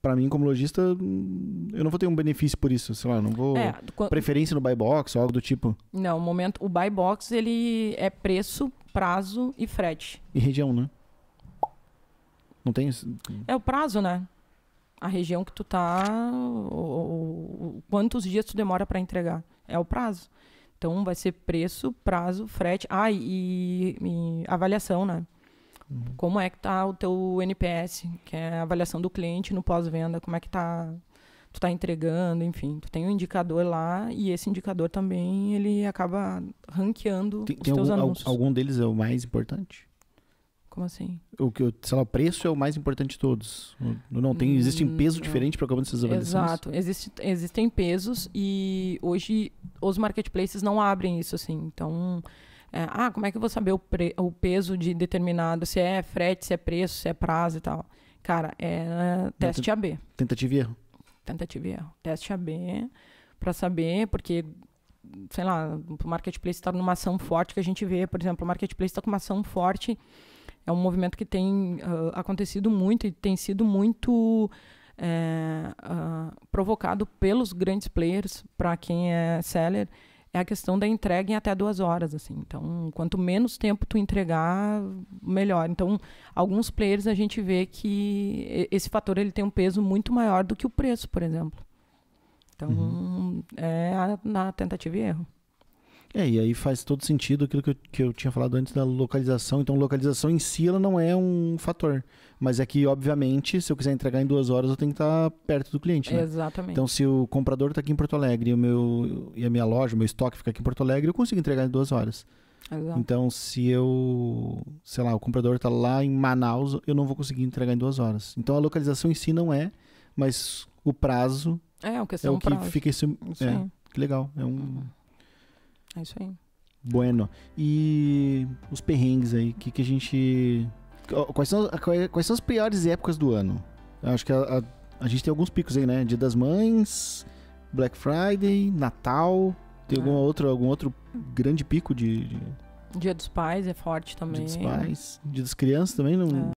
para mim, como lojista, eu não vou ter um benefício por isso, sei lá, não vou. É, quando... Preferência no buy box ou algo do tipo. Não, o momento. O buy box ele é preço, prazo e frete. E região, né? Não tem. É o prazo, né? A região que tu tá, quantos dias tu demora para entregar. É o prazo. Então vai ser preço, prazo, frete. Ah, e, e avaliação, né? Como é que tá o teu NPS, que é a avaliação do cliente no pós-venda, como é que tá tu tá entregando, enfim, tu tem um indicador lá e esse indicador também ele acaba ranqueando tem, os tem teus algum, anúncios. Algum deles é o mais importante? Como assim? O que, sei lá, preço é o mais importante de todos. Não, tem, existem hum, pesos diferentes para cada um dessas avaliações? Exato, Existe, existem pesos e hoje os marketplaces não abrem isso assim. Então, é, ah, como é que eu vou saber o, pre, o peso de determinado, se é frete, se é preço, se é prazo e tal? Cara, é teste AB. Tentativa e erro. Tentativa e erro. Teste AB para saber, porque, sei lá, o marketplace está numa ação forte que a gente vê, por exemplo, o marketplace está com uma ação forte, é um movimento que tem uh, acontecido muito e tem sido muito é, uh, provocado pelos grandes players, para quem é seller é a questão da entrega em até duas horas, assim. Então, quanto menos tempo tu entregar, melhor. Então, alguns players a gente vê que esse fator ele tem um peso muito maior do que o preço, por exemplo. Então, uhum. é a, na tentativa e erro. É, e aí faz todo sentido aquilo que eu, que eu tinha falado antes da localização. Então, localização em si ela não é um fator. Mas é que, obviamente, se eu quiser entregar em duas horas, eu tenho que estar perto do cliente. Né? Exatamente. Então, se o comprador está aqui em Porto Alegre e, o meu, e a minha loja, o meu estoque fica aqui em Porto Alegre, eu consigo entregar em duas horas. Exato. Então, se eu, sei lá, o comprador está lá em Manaus, eu não vou conseguir entregar em duas horas. Então, a localização em si não é, mas o prazo é, é, é o que prazo. fica. Esse, é, que legal. É um. Uhum. É isso aí. Bueno. E os perrengues aí, que, que a gente. Quais são, quais são as piores épocas do ano? Eu acho que a, a, a, gente tem alguns picos aí, né? Dia das Mães, Black Friday, Natal. Tem ah. É. algum, outro, algum outro grande pico de, de, Dia dos Pais é forte também. Dia dos Pais. Dia das Crianças também não. É.